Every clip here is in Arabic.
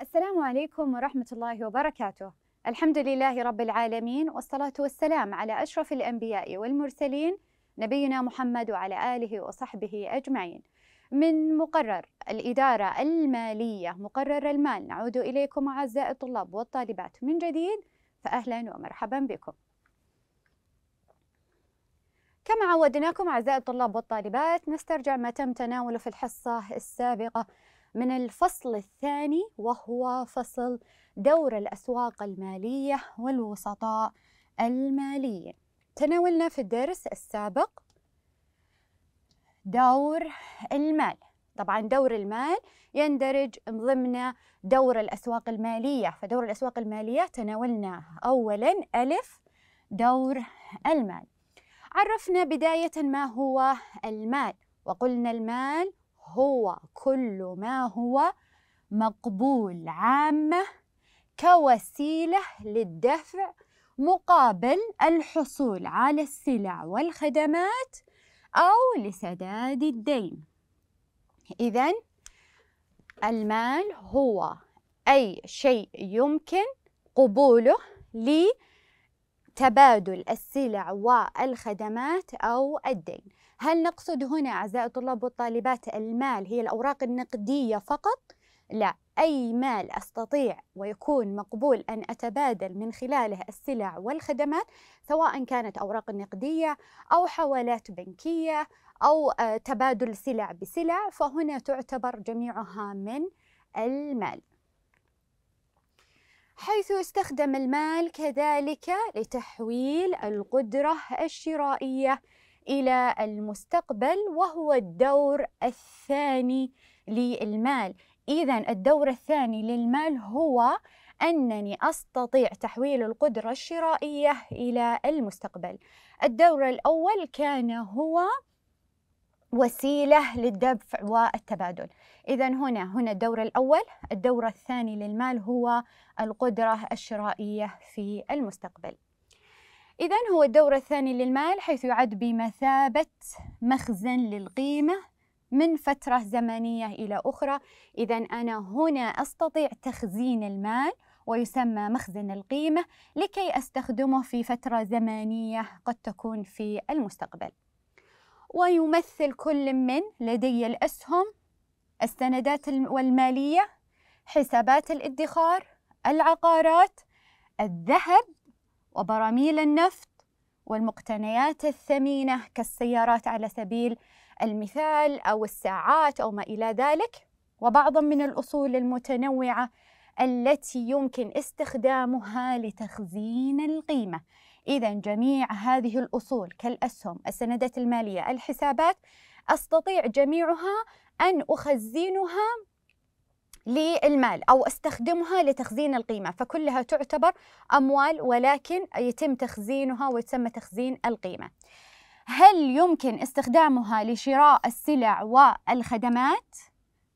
السلام عليكم ورحمة الله وبركاته الحمد لله رب العالمين والصلاة والسلام على أشرف الأنبياء والمرسلين نبينا محمد وعلى آله وصحبه أجمعين من مقرر الإدارة المالية مقرر المال نعود إليكم أعزائي الطلاب والطالبات من جديد فأهلا ومرحبا بكم كما عودناكم أعزائي الطلاب والطالبات نسترجع ما تم تناوله في الحصة السابقة من الفصل الثاني وهو فصل دور الأسواق المالية والوسطاء الماليين تناولنا في الدرس السابق دور المال طبعا دور المال يندرج ضمن دور الأسواق المالية فدور الأسواق المالية تناولنا أولا ألف دور المال عرفنا بداية ما هو المال وقلنا المال هو كل ما هو مقبول عامة كوسيلة للدفع مقابل الحصول على السلع والخدمات أو لسداد الدين إذا المال هو أي شيء يمكن قبوله لتبادل السلع والخدمات أو الدين هل نقصد هنا أعزائي الطلاب والطالبات المال هي الأوراق النقدية فقط؟ لا أي مال أستطيع ويكون مقبول أن أتبادل من خلاله السلع والخدمات سواء كانت أوراق نقدية أو حوالات بنكية أو آه، تبادل سلع بسلع فهنا تعتبر جميعها من المال حيث يستخدم المال كذلك لتحويل القدرة الشرائية الى المستقبل وهو الدور الثاني للمال اذا الدور الثاني للمال هو انني استطيع تحويل القدره الشرائيه الى المستقبل الدور الاول كان هو وسيلة للدفع والتبادل إذا هنا هنا الدور الأول الدور الثاني للمال هو القدرة الشرائية في المستقبل إذا هو الدور الثاني للمال حيث يعد بمثابة مخزن للقيمة من فترة زمنية إلى أخرى إذا أنا هنا أستطيع تخزين المال ويسمى مخزن القيمة لكي أستخدمه في فترة زمنية قد تكون في المستقبل ويمثل كل من لدي الأسهم السندات والمالية حسابات الادخار العقارات الذهب وبراميل النفط والمقتنيات الثمينة كالسيارات على سبيل المثال أو الساعات أو ما إلى ذلك وبعضا من الأصول المتنوعة التي يمكن استخدامها لتخزين القيمة إذا جميع هذه الأصول كالأسهم السندات المالية الحسابات أستطيع جميعها أن أخزنها للمال أو استخدمها لتخزين القيمة فكلها تعتبر أموال ولكن يتم تخزينها ويتم تخزين القيمة هل يمكن استخدامها لشراء السلع والخدمات؟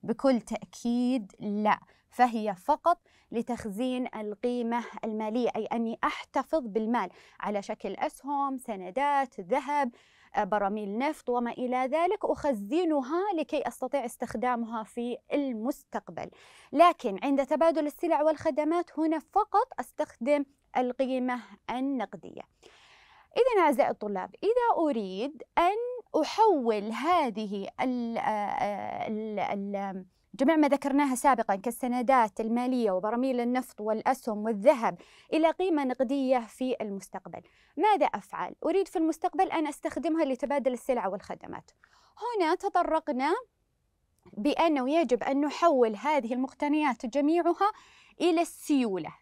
بكل تأكيد لا فهي فقط لتخزين القيمة المالية أي أني أحتفظ بالمال على شكل أسهم، سندات، ذهب، براميل نفط وما إلى ذلك أخزنها لكي أستطيع استخدامها في المستقبل لكن عند تبادل السلع والخدمات هنا فقط أستخدم القيمة النقدية إذا أعزائي الطلاب إذا أريد أن أحول هذه الـ آه، آه، جميع ما ذكرناها سابقا كالسندات المالية وبراميل النفط والأسهم والذهب إلى قيمة نقدية في المستقبل ماذا أفعل؟ أريد في المستقبل أن أستخدمها لتبادل السلع والخدمات هنا تطرقنا بأنه يجب أن نحول هذه المقتنيات جميعها إلى السيولة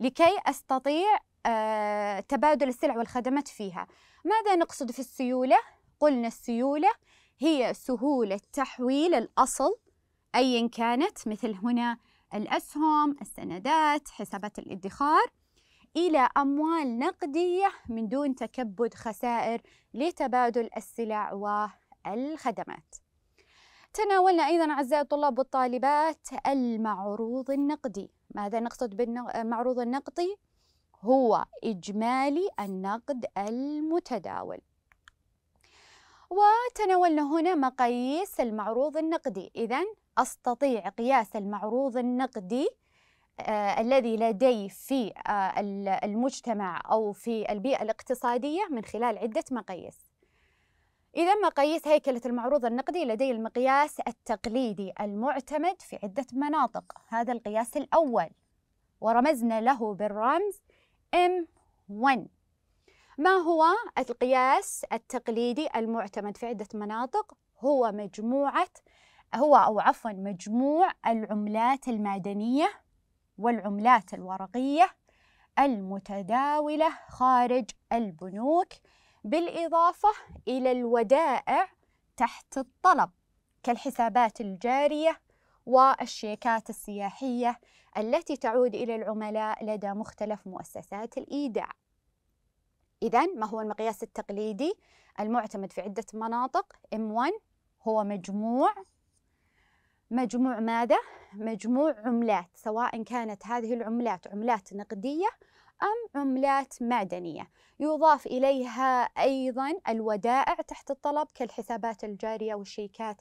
لكي أستطيع آه، تبادل السلع والخدمات فيها ماذا نقصد في السيولة؟ قلنا السيولة هي سهولة تحويل الأصل أيا كانت مثل هنا الأسهم السندات حسابات الادخار إلى أموال نقدية من دون تكبد خسائر لتبادل السلع والخدمات تناولنا أيضا أعزائي الطلاب والطالبات المعروض النقدي ماذا نقصد بالمعروض النقدي؟ هو إجمالي النقد المتداول وتناولنا هنا مقاييس المعروض النقدي إذا أستطيع قياس المعروض النقدي آه، الذي لدي في آه، المجتمع أو في البيئة الاقتصادية من خلال عدة مقاييس إذا مقاييس هيكلة المعروض النقدي لدي المقياس التقليدي المعتمد في عدة مناطق هذا القياس الأول ورمزنا له بالرمز M1 ما هو القياس التقليدي المعتمد في عدة مناطق؟ هو مجموعة هو أو عفوا مجموع العملات المعدنية والعملات الورقية المتداولة خارج البنوك بالإضافة إلى الودائع تحت الطلب كالحسابات الجارية والشيكات السياحية التي تعود إلى العملاء لدى مختلف مؤسسات الإيداع إذا ما هو المقياس التقليدي المعتمد في عدة مناطق M1 هو مجموع مجموع ماذا؟ مجموع عملات سواء كانت هذه العملات عملات نقدية أم عملات معدنية يضاف إليها أيضا الودائع تحت الطلب كالحسابات الجارية والشيكات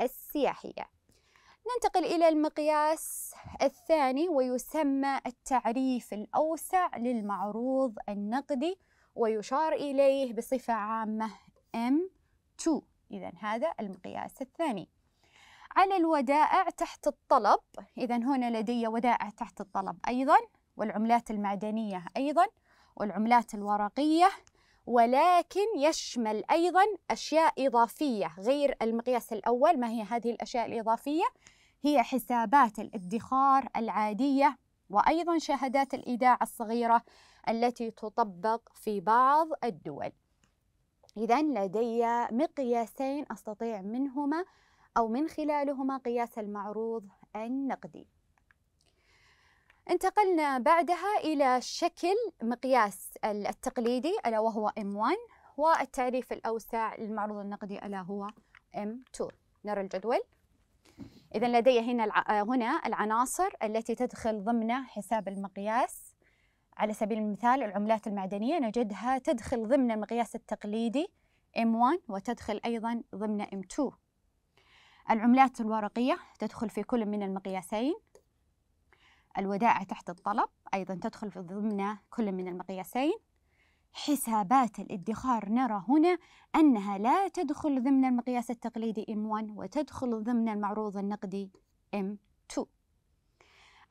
السياحية ننتقل إلى المقياس الثاني ويسمى التعريف الأوسع للمعروض النقدي ويشار إليه بصفة عامة M2 إذا هذا المقياس الثاني على الودائع تحت الطلب إذا هنا لدي ودائع تحت الطلب أيضا والعملات المعدنية أيضا والعملات الورقية ولكن يشمل أيضا أشياء إضافية غير المقياس الأول ما هي هذه الأشياء الإضافية هي حسابات الادخار العادية وأيضا شهادات الإيداع الصغيرة التي تطبق في بعض الدول إذا لدي مقياسين أستطيع منهما أو من خلالهما قياس المعروض النقدي انتقلنا بعدها إلى شكل مقياس التقليدي ألا وهو M1 والتعريف الأوسع للمعروض النقدي ألا هو M2 نرى الجدول إذا لدي هنا هنا العناصر التي تدخل ضمن حساب المقياس على سبيل المثال العملات المعدنية نجدها تدخل ضمن المقياس التقليدي M1 وتدخل أيضا ضمن M2 العملات الورقية تدخل في كل من المقياسين الودائع تحت الطلب أيضا تدخل في ضمن كل من المقياسين حسابات الادخار نرى هنا أنها لا تدخل ضمن المقياس التقليدي M1 وتدخل ضمن المعروض النقدي M2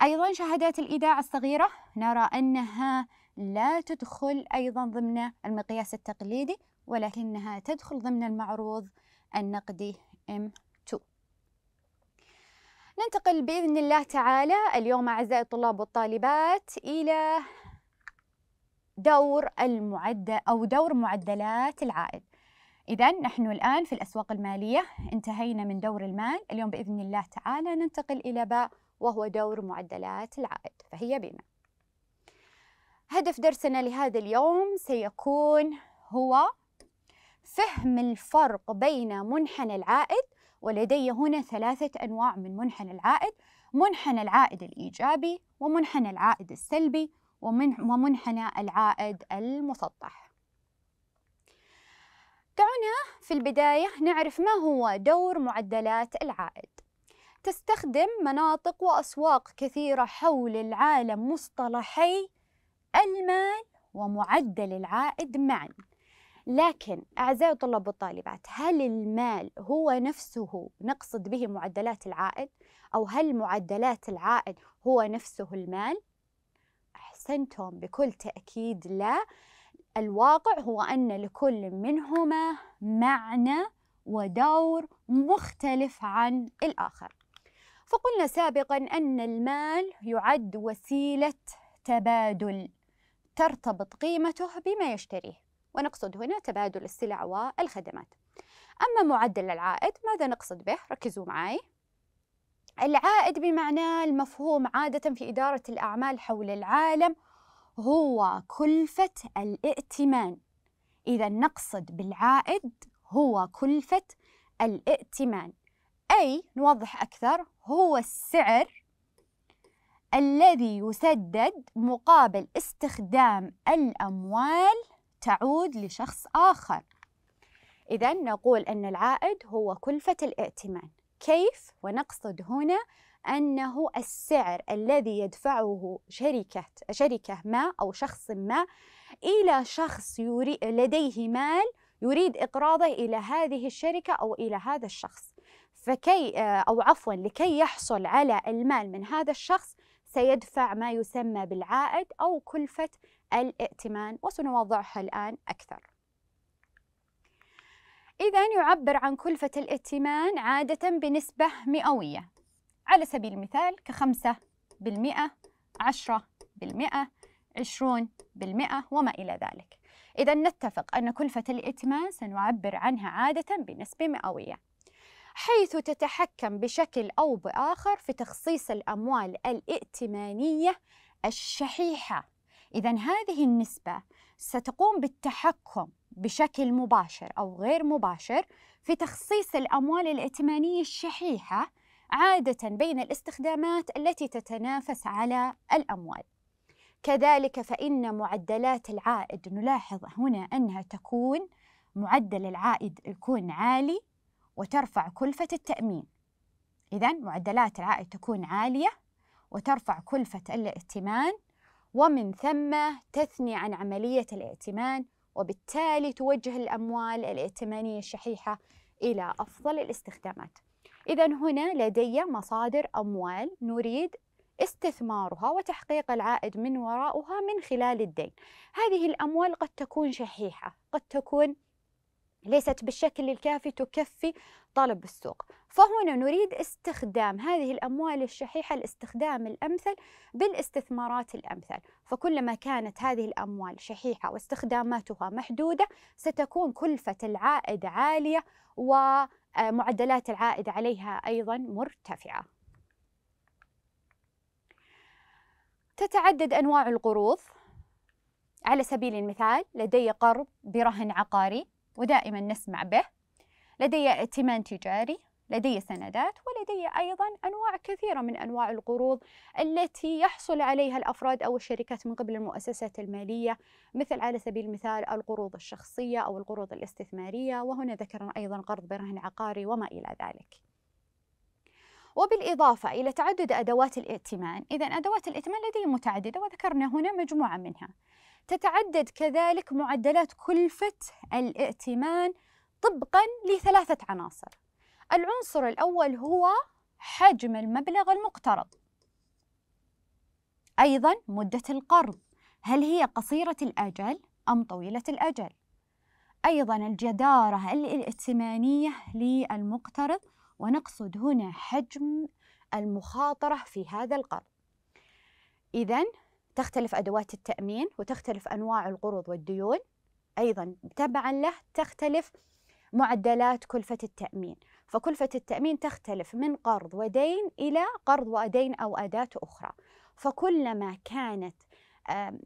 أيضا شهادات الإيداع الصغيرة نرى أنها لا تدخل أيضا ضمن المقياس التقليدي ولكنها تدخل ضمن المعروض النقدي M2 ننتقل بإذن الله تعالى اليوم أعزائي الطلاب والطالبات إلى دور المعدل أو دور معدلات العائد إذا نحن الآن في الأسواق المالية انتهينا من دور المال اليوم بإذن الله تعالى ننتقل إلى باء وهو دور معدلات العائد فهي بما هدف درسنا لهذا اليوم سيكون هو فهم الفرق بين منحنى العائد ولدي هنا ثلاثة أنواع من منحنى العائد منحنى العائد الإيجابي ومنحنى العائد السلبي ومنحنى العائد المسطح دعونا في البداية نعرف ما هو دور معدلات العائد تستخدم مناطق وأسواق كثيرة حول العالم مصطلحي المال ومعدل العائد معاً لكن أعزائي الطلاب والطالبات هل المال هو نفسه نقصد به معدلات العائد أو هل معدلات العائد هو نفسه المال؟ أحسنتم بكل تأكيد لا الواقع هو أن لكل منهما معنى ودور مختلف عن الآخر فقلنا سابقا أن المال يعد وسيلة تبادل ترتبط قيمته بما يشتريه ونقصد هنا تبادل السلع والخدمات أما معدل العائد ماذا نقصد به؟ ركزوا معي العائد بمعنى المفهوم عادة في إدارة الأعمال حول العالم هو كلفة الائتمان إذا نقصد بالعائد هو كلفة الائتمان أي نوضح أكثر هو السعر الذي يسدد مقابل استخدام الأموال تعود لشخص آخر إذا نقول أن العائد هو كلفة الائتمان كيف؟ ونقصد هنا أنه السعر الذي يدفعه شركة شركة ما أو شخص ما إلى شخص يري لديه مال يريد إقراضه إلى هذه الشركة أو إلى هذا الشخص فكي أو عفوا لكي يحصل على المال من هذا الشخص سيدفع ما يسمى بالعائد أو كلفة الائتمان وسنوضحها الآن أكثر إذا يعبر عن كلفة الائتمان عادة بنسبة مئوية على سبيل المثال كخمسة بالمئة عشرة بالمئة عشرون بالمئة وما إلى ذلك إذا نتفق أن كلفة الائتمان سنعبر عنها عادة بنسبة مئوية حيث تتحكم بشكل أو بآخر في تخصيص الأموال الائتمانية الشحيحة إذا هذه النسبة ستقوم بالتحكم بشكل مباشر أو غير مباشر في تخصيص الأموال الائتمانية الشحيحة عادة بين الاستخدامات التي تتنافس على الأموال. كذلك فإن معدلات العائد نلاحظ هنا أنها تكون معدل العائد يكون عالي وترفع كلفة التأمين. إذا معدلات العائد تكون عالية وترفع كلفة الائتمان ومن ثم تثني عن عملية الائتمان وبالتالي توجه الأموال الائتمانية الشحيحة إلى أفضل الاستخدامات إذا هنا لدي مصادر أموال نريد استثمارها وتحقيق العائد من وراءها من خلال الدين هذه الأموال قد تكون شحيحة قد تكون ليست بالشكل الكافي تكفي طلب السوق فهنا نريد استخدام هذه الأموال الشحيحة الاستخدام الأمثل بالاستثمارات الأمثل فكلما كانت هذه الأموال شحيحة واستخداماتها محدودة ستكون كلفة العائد عالية ومعدلات العائد عليها أيضا مرتفعة تتعدد أنواع القروض على سبيل المثال لدي قرض برهن عقاري ودائما نسمع به لدي ائتمان تجاري لدي سندات ولدي أيضا أنواع كثيرة من أنواع القروض التي يحصل عليها الأفراد أو الشركات من قبل المؤسسات المالية مثل على سبيل المثال القروض الشخصية أو القروض الاستثمارية وهنا ذكرنا أيضا قرض برهن عقاري وما إلى ذلك وبالإضافة إلى تعدد أدوات الائتمان إذا أدوات الائتمان لدي متعددة وذكرنا هنا مجموعة منها تتعدد كذلك معدلات كلفة الائتمان طبقا لثلاثة عناصر العنصر الأول هو حجم المبلغ المقترض أيضا مدة القرض هل هي قصيرة الأجل أم طويلة الأجل أيضا الجدارة الائتمانية للمقترض ونقصد هنا حجم المخاطرة في هذا القرض إذا تختلف أدوات التأمين وتختلف أنواع القروض والديون أيضا تبعا له تختلف معدلات كلفة التأمين فكلفة التأمين تختلف من قرض ودين إلى قرض ودين أو أداة أخرى فكلما كانت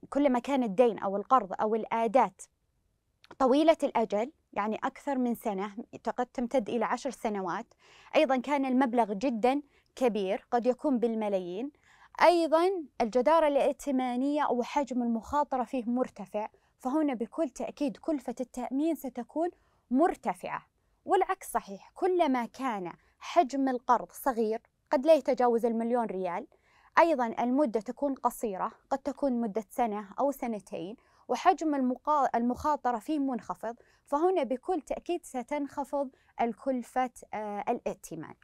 كلما كان الدين أو القرض أو الآداة طويلة الأجل يعني أكثر من سنة قد تمتد إلى عشر سنوات أيضا كان المبلغ جدا كبير قد يكون بالملايين أيضا الجدارة الائتمانية أو حجم المخاطرة فيه مرتفع فهنا بكل تأكيد كلفة التأمين ستكون مرتفعة والعكس صحيح كلما كان حجم القرض صغير قد لا يتجاوز المليون ريال أيضا المدة تكون قصيرة قد تكون مدة سنة أو سنتين وحجم المخاطرة فيه منخفض فهنا بكل تأكيد ستنخفض الكلفة آه، الائتمان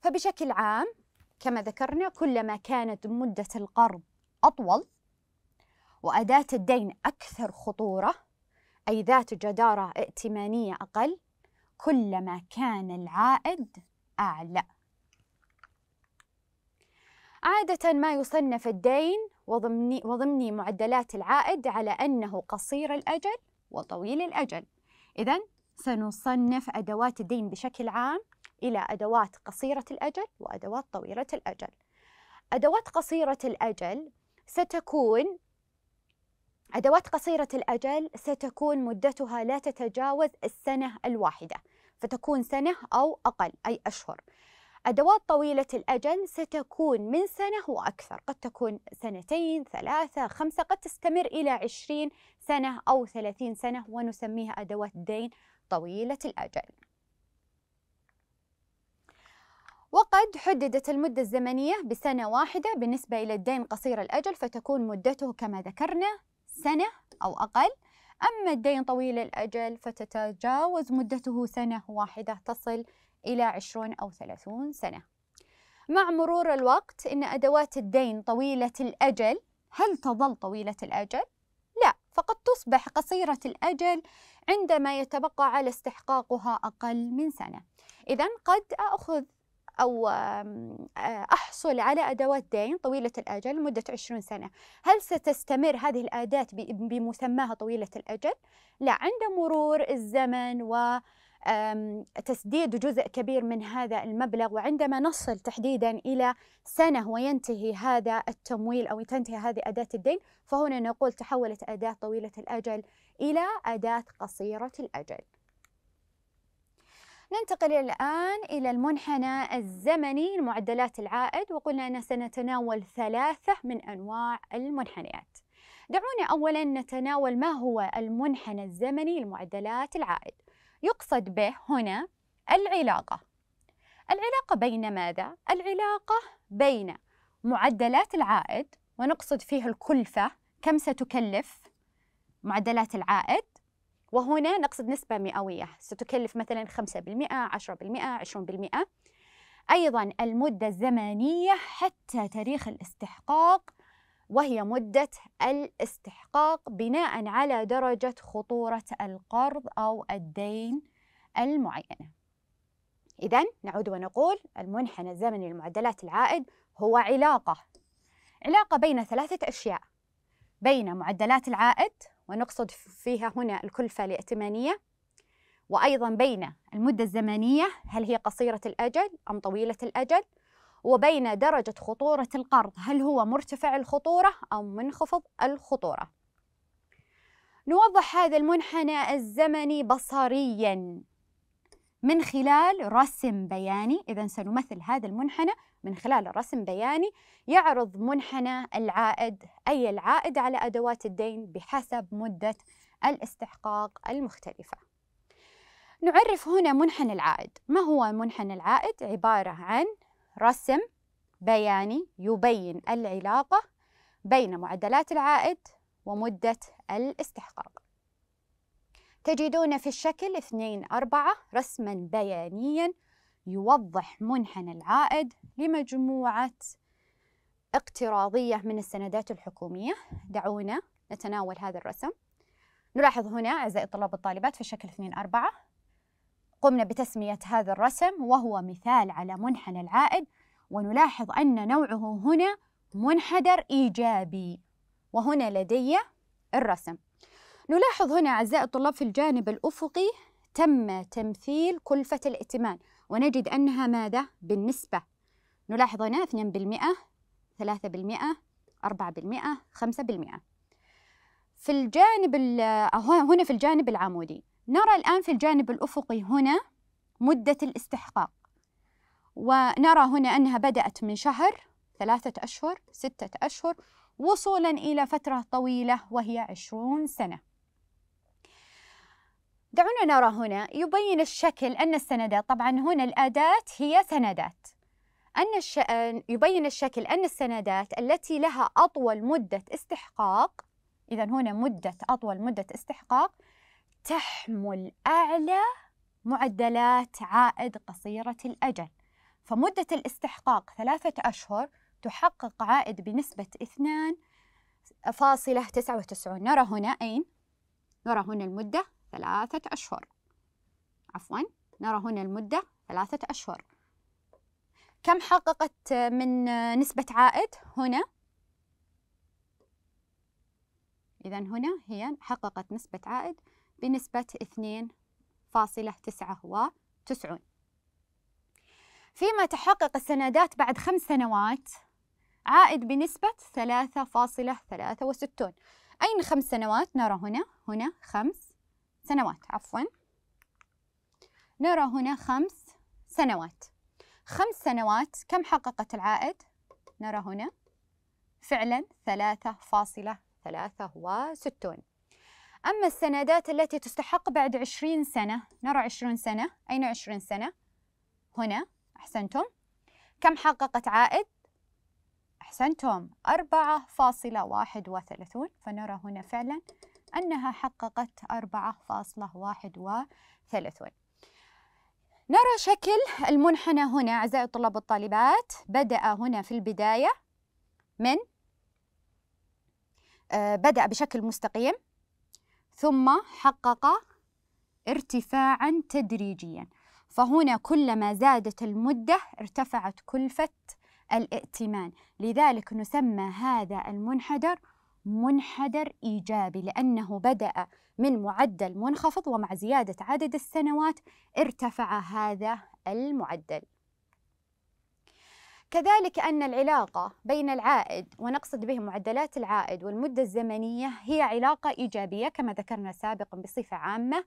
فبشكل عام كما ذكرنا كلما كانت مدة القرض أطول وأداة الدين أكثر خطورة أي ذات جدارة ائتمانية أقل كلما كان العائد أعلى عادة ما يصنف الدين وضمن معدلات العائد على أنه قصير الأجل وطويل الأجل إذا سنصنف أدوات الدين بشكل عام إلى أدوات قصيرة الأجل وأدوات طويلة الأجل. أدوات قصيرة الأجل ستكون أدوات قصيرة الأجل ستكون مدتها لا تتجاوز السنة الواحدة، فتكون سنة أو أقل أي أشهر. أدوات طويلة الأجل ستكون من سنة وأكثر قد تكون سنتين ثلاثة خمسة قد تستمر إلى عشرين سنة أو ثلاثين سنة ونسميها أدوات دين طويلة الأجل وقد حددت المدة الزمنية بسنة واحدة بالنسبة إلى الدين قصير الأجل فتكون مدته كما ذكرنا سنة أو أقل أما الدين طويل الأجل فتتجاوز مدته سنة واحدة تصل إلى 20 أو 30 سنة مع مرور الوقت إن أدوات الدين طويلة الأجل هل تظل طويلة الأجل؟ لا فقد تصبح قصيرة الأجل عندما يتبقى على استحقاقها أقل من سنة إذا قد أخذ أو آه، أحصل على أدوات دين طويلة الأجل لمدة 20 سنة هل ستستمر هذه الأداة بمسماها طويلة الأجل؟ لا عند مرور الزمن و تسديد جزء كبير من هذا المبلغ وعندما نصل تحديدا الى سنه وينتهي هذا التمويل او تنتهي هذه اداه الدين فهنا نقول تحولت اداه طويله الاجل الى اداه قصيره الاجل ننتقل الآن إلى المنحنى الزمني لمعدلات العائد وقلنا أن سنتناول ثلاثة من أنواع المنحنيات دعونا أولا نتناول ما هو المنحنى الزمني لمعدلات العائد يقصد به هنا العلاقة العلاقة بين ماذا؟ العلاقة بين معدلات العائد ونقصد فيه الكلفة كم ستكلف معدلات العائد وهنا نقصد نسبة مئوية ستكلف مثلا 5% 10% 20% أيضا المدة الزمنية حتى تاريخ الاستحقاق وهي مدة الاستحقاق بناء على درجة خطورة القرض أو الدين المعينة إذا نعود ونقول المنحنى الزمني لمعدلات العائد هو علاقة علاقة بين ثلاثة أشياء بين معدلات العائد ونقصد فيها هنا الكلفة الائتمانية وأيضا بين المدة الزمنية هل هي قصيرة الأجل أم طويلة الأجل وبين درجة خطورة القرض هل هو مرتفع الخطورة أو منخفض الخطورة نوضح هذا المنحنى الزمني بصريا من خلال رسم بياني إذا سنمثل هذا المنحنى من خلال رسم بياني يعرض منحنى العائد أي العائد على أدوات الدين بحسب مدة الاستحقاق المختلفة نعرف هنا منحنى العائد ما هو منحنى العائد؟ عبارة عن رسم بياني يبين العلاقة بين معدلات العائد ومدة الاستحقاق تجدون في الشكل 2 4 رسما بيانيا يوضح منحنى العائد لمجموعة اقتراضية من السندات الحكومية دعونا نتناول هذا الرسم نلاحظ هنا أعزائي الطلاب والطالبات في شكل 2 4 قمنا بتسمية هذا الرسم وهو مثال على منحنى العائد ونلاحظ أن نوعه هنا منحدر إيجابي وهنا لدي الرسم نلاحظ هنا أعزائي الطلاب في الجانب الأفقي تم تمثيل كلفة الائتمان ونجد أنها ماذا؟ بالنسبة نلاحظ هنا 2% 3% 4% 5% في الجانب هنا في الجانب العمودي نرى الآن في الجانب الأفقي هنا مدة الاستحقاق ونرى هنا أنها بدأت من شهر ثلاثة أشهر ستة أشهر وصولا إلى فترة طويلة وهي عشرون سنة دعونا نرى هنا يبين الشكل أن السندات طبعا هنا الأداة هي سندات أن الش... يبين الشكل أن السندات التي لها أطول مدة استحقاق إذا هنا مدة أطول مدة استحقاق تحمل أعلى معدلات عائد قصيرة الأجل فمدة الاستحقاق ثلاثة أشهر تحقق عائد بنسبة 2.99 نرى هنا أين؟ نرى هنا المدة ثلاثة أشهر عفوا نرى هنا المدة ثلاثة أشهر كم حققت من نسبة عائد هنا إذا هنا هي حققت نسبة عائد بنسبة 2.99 فيما تحقق السندات بعد خمس سنوات عائد بنسبة 3.63 أين خمس سنوات؟ نرى هنا هنا خمس سنوات عفوا نرى هنا خمس سنوات خمس سنوات كم حققت العائد؟ نرى هنا فعلا 3.63 أما السندات التي تستحق بعد عشرين سنة نرى عشرون سنة أين عشرين سنة؟ هنا أحسنتم كم حققت عائد؟ أحسنتم 4.31 فنرى هنا فعلا أنها حققت 4.31 نرى شكل المنحنى هنا أعزائي الطلاب والطالبات بدأ هنا في البداية من آه، بدأ بشكل مستقيم ثم حقق ارتفاعا تدريجيا فهنا كلما زادت المدة ارتفعت كلفة الائتمان لذلك نسمى هذا المنحدر منحدر إيجابي لأنه بدأ من معدل منخفض ومع زيادة عدد السنوات ارتفع هذا المعدل كذلك أن العلاقة بين العائد ونقصد به معدلات العائد والمدة الزمنية هي علاقة إيجابية كما ذكرنا سابقا بصفة عامة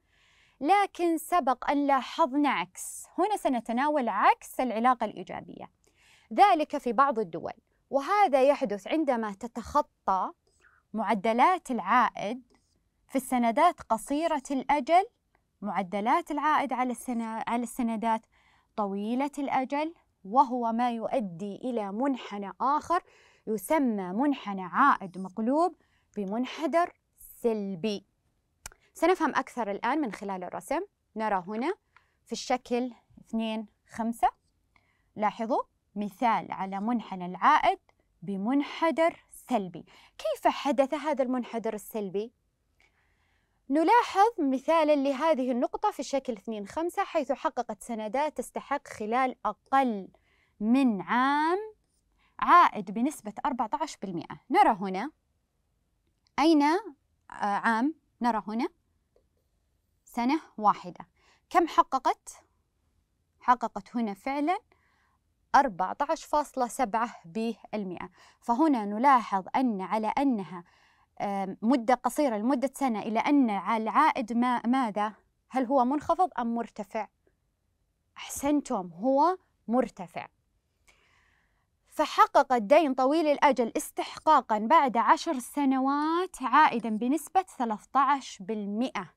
لكن سبق أن لاحظنا عكس هنا سنتناول عكس العلاقة الإيجابية ذلك في بعض الدول وهذا يحدث عندما تتخطى معدلات العائد في السندات قصيرة الأجل معدلات العائد على على السندات طويلة الأجل وهو ما يؤدي إلى منحنى آخر يسمى منحنى عائد مقلوب بمنحدر سلبي سنفهم أكثر الآن من خلال الرسم نرى هنا في الشكل 2 5 لاحظوا مثال على منحنى العائد بمنحدر السلبي كيف حدث هذا المنحدر السلبي؟ نلاحظ مثالا لهذه النقطة في الشكل 2 5 حيث حققت سندات تستحق خلال أقل من عام عائد بنسبة 14% نرى هنا أين آه، عام نرى هنا سنة واحدة كم حققت؟ حققت هنا فعلا 14.7% فهنا نلاحظ أن على أنها مدة قصيرة لمدة سنة إلى أن العائد ما ماذا؟ هل هو منخفض أم مرتفع؟ أحسنتم هو مرتفع فحقق الدين طويل الأجل استحقاقا بعد عشر سنوات عائدا بنسبة 13%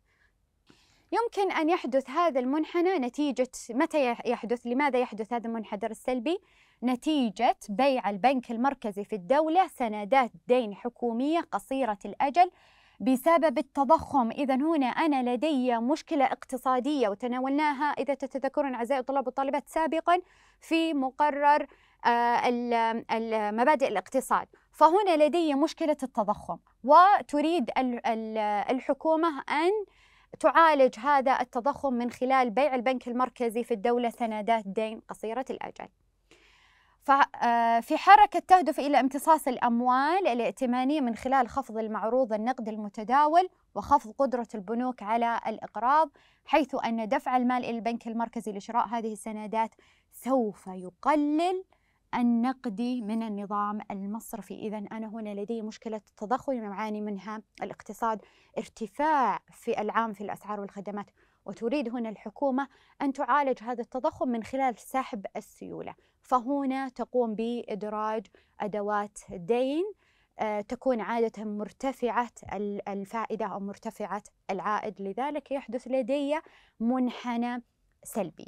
يمكن أن يحدث هذا المنحنى نتيجة متى يحدث لماذا يحدث هذا المنحدر السلبي نتيجة بيع البنك المركزي في الدولة سندات دين حكومية قصيرة الأجل بسبب التضخم إذا هنا أنا لدي مشكلة اقتصادية وتناولناها إذا تتذكرون أعزائي الطلاب والطالبات سابقا في مقرر آه، مبادئ الاقتصاد فهنا لدي مشكلة التضخم وتريد الحكومة أن تعالج هذا التضخم من خلال بيع البنك المركزي في الدولة سندات دين قصيرة الأجل آه، في حركة تهدف إلى امتصاص الأموال الائتمانية من خلال خفض المعروض النقد المتداول وخفض قدرة البنوك على الإقراض حيث أن دفع المال إلى البنك المركزي لشراء هذه السندات سوف يقلل النقدي من النظام المصرفي إذا أنا هنا لدي مشكلة التضخم يعاني منها الاقتصاد ارتفاع في العام في الأسعار والخدمات وتريد هنا الحكومة أن تعالج هذا التضخم من خلال سحب السيولة فهنا تقوم بإدراج أدوات دين آه، تكون عادة مرتفعة الفائدة أو مرتفعة العائد لذلك يحدث لدي منحنى سلبي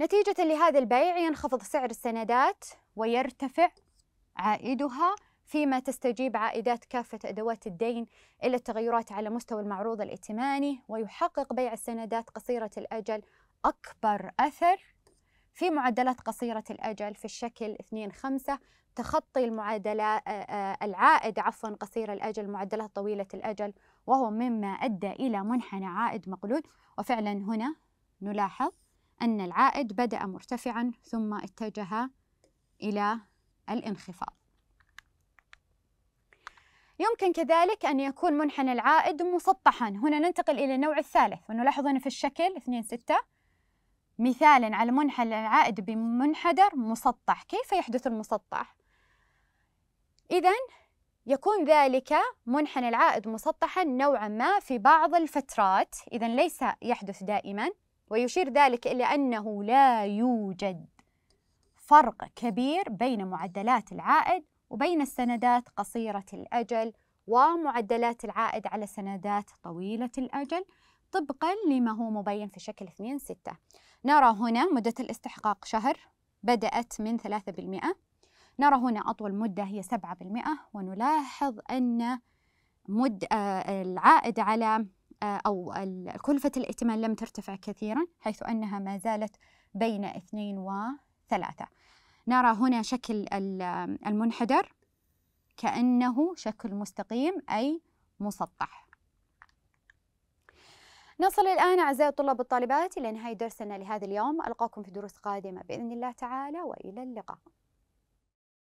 نتيجة لهذا البيع ينخفض سعر السندات ويرتفع عائدها فيما تستجيب عائدات كافة أدوات الدين إلى التغيرات على مستوى المعروض الائتماني ويحقق بيع السندات قصيرة الأجل أكبر أثر في معدلات قصيرة الأجل في الشكل 2-5 تخطي المعادلة العائد عفوا قصير الأجل معدلات طويلة الأجل وهو مما أدى إلى منحنى عائد مقلود وفعلا هنا نلاحظ أن العائد بدأ مرتفعا ثم اتجه إلى الانخفاض يمكن كذلك أن يكون منحنى العائد مسطحا هنا ننتقل إلى النوع الثالث ونلاحظ أنه في الشكل 2 6 مثالا على منحنى العائد بمنحدر مسطح كيف يحدث المسطح؟ إذا يكون ذلك منحنى العائد مسطحا نوعا ما في بعض الفترات إذا ليس يحدث دائما ويشير ذلك إلى أنه لا يوجد فرق كبير بين معدلات العائد وبين السندات قصيرة الأجل ومعدلات العائد على سندات طويلة الأجل طبقا لما هو مبين في شكل 2 6 نرى هنا مدة الاستحقاق شهر بدأت من 3% نرى هنا أطول مدة هي 7% ونلاحظ أن مد آه، العائد على آه، أو كلفة الائتمان لم ترتفع كثيرا حيث أنها ما زالت بين اثنين وثلاثة نرى هنا شكل المنحدر كأنه شكل مستقيم أي مسطح نصل الآن أعزائي الطلاب والطالبات إلى نهاية درسنا لهذا اليوم ألقاكم في دروس قادمة بإذن الله تعالى وإلى اللقاء